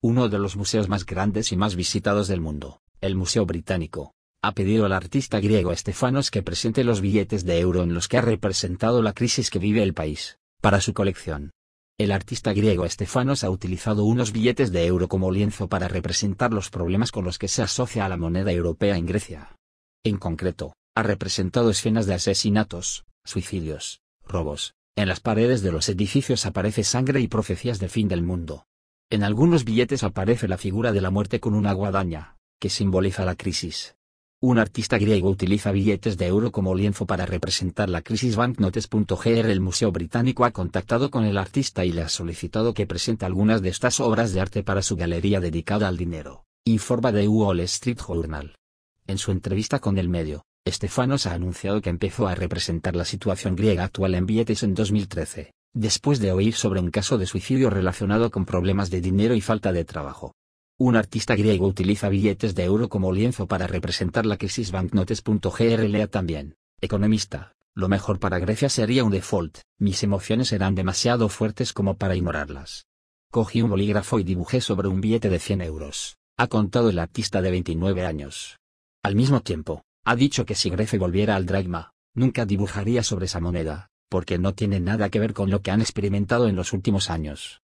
uno de los museos más grandes y más visitados del mundo, el Museo Británico, ha pedido al artista griego Estefanos que presente los billetes de euro en los que ha representado la crisis que vive el país, para su colección. El artista griego Estefanos ha utilizado unos billetes de euro como lienzo para representar los problemas con los que se asocia a la moneda europea en Grecia. En concreto, ha representado escenas de asesinatos, suicidios, robos, en las paredes de los edificios aparece sangre y profecías del fin del mundo. En algunos billetes aparece la figura de la muerte con una guadaña, que simboliza la crisis. Un artista griego utiliza billetes de euro como lienzo para representar la crisis banknotes.gr. El Museo Británico ha contactado con el artista y le ha solicitado que presente algunas de estas obras de arte para su galería dedicada al dinero, informa The Wall Street Journal. En su entrevista con el medio, Stefanos ha anunciado que empezó a representar la situación griega actual en billetes en 2013 después de oír sobre un caso de suicidio relacionado con problemas de dinero y falta de trabajo. Un artista griego utiliza billetes de euro como lienzo para representar la crisis banknotes.gr también. Economista, lo mejor para Grecia sería un default, mis emociones eran demasiado fuertes como para ignorarlas. Cogí un bolígrafo y dibujé sobre un billete de 100 euros, ha contado el artista de 29 años. Al mismo tiempo, ha dicho que si Grecia volviera al dragma, nunca dibujaría sobre esa moneda, porque no tiene nada que ver con lo que han experimentado en los últimos años.